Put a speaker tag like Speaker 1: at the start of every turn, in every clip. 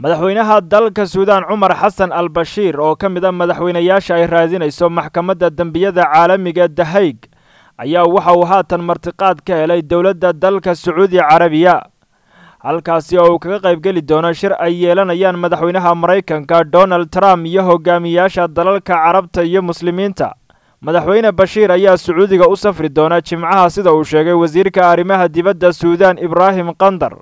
Speaker 1: madaxweynaha dalka suudaan cumar xasan al bashiir oo ka mid a ah madaxweynayaasha ay raadinayso maxkamadda dembiyada caalamiga dahayg ayaa waxa uu haatan martiqaad ka helay dowladda dalka sacuudi carabiya halkaasi oo uu kaga qaybgeli doono shir ay yeelanayaan madaxweynaha maraykanka donald trump iyo hogaamiyaasha dalalka carabta iyo muslimiinta madaxweyne bashiir ayaa sacuudiga u safri doona jimcaha sida uu sheegay wasiirka arrimaha dibadda suudaan ibraahim qandar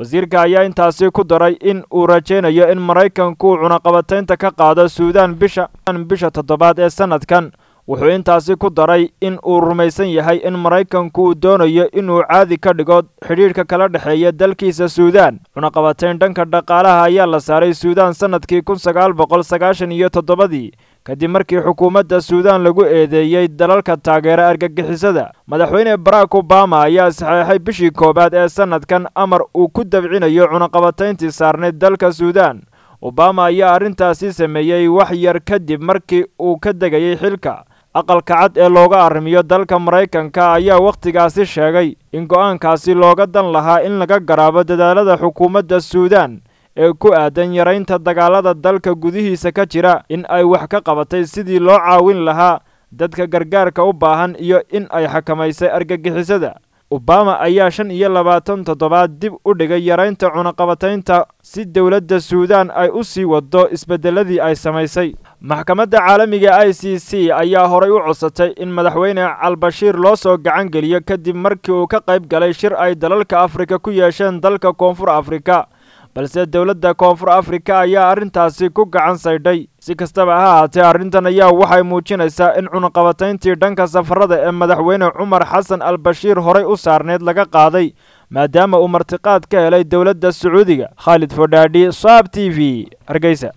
Speaker 1: wasiirka ayaa intaasi ku daray in uu rajaynayo in maraykanku cunaqabataynta ka qaado suudaan bisha bisha toddobaad ee sannadkan wuxuu intaasi ku daray in uu rumaysan yahay in maraykanku uu doonayo inuu caadi ka dhigo xidhiidhka kala dhexeeya dalkiisa suudaan cunaqabateyn dhanka dhaqaalaha ayaa la saaray suudaan sannadkii kun sagaal boqol sagaashan iyo toddobadii kadib markii xukuumadda suudaan lagu eedeeyey dalalka taageera argagixisada madaxweyne barack obama ayaa saxeexay bishii koowaad ee sannadkan amar uu ku dabcinayo cunaqabatayntii saarnayd dalka suudaan obama ayaa arrintaasi sameeyey wax yar kadib markii uu ka degayey xilka aqalka cad ee looga arrimiyo dalka maraykanka ayaa wakhtigaasi sheegay in go'aankaasi looga dan lahaa in laga garaabo dadaalada xukuumadda suudaan ee ku aadan yaraynta dagaalada dalka gudihiisa ka jira in ay wax ka qabatay sidii loo caawin lahaa dadka gargaarka u baahan iyo in ay xakamaysay argagixisada obama ayaa shan iyo labaatan toddobaad dib u dhigay yaraynta cunaqabataynta si dowladda suudaan ay u sii waddo isbeddelladii ay samaysay maxkamadda caalamiga i c c ayaa horay u codsatay in madaxweyne albashiir loo soo gacangeliyo kadib markii uu ka qayb galay shir ay dalalka afrika ku yeesheen dalka koonfur afrika balse dowladda koonfur afrika ayaa arrintaasi ku gacan saydhay si kastaba ha ahaatee arrintan ayaa waxay muujinaysaa in cunaqabatayntii dhanka safarada ee madaxweyne cumar xasan al bashiir horay u saarneyd laga qaaday maadaama uu martiqaad ka helay dowladda sacuudiga khaalid fodhaadhi saab t v hargeysa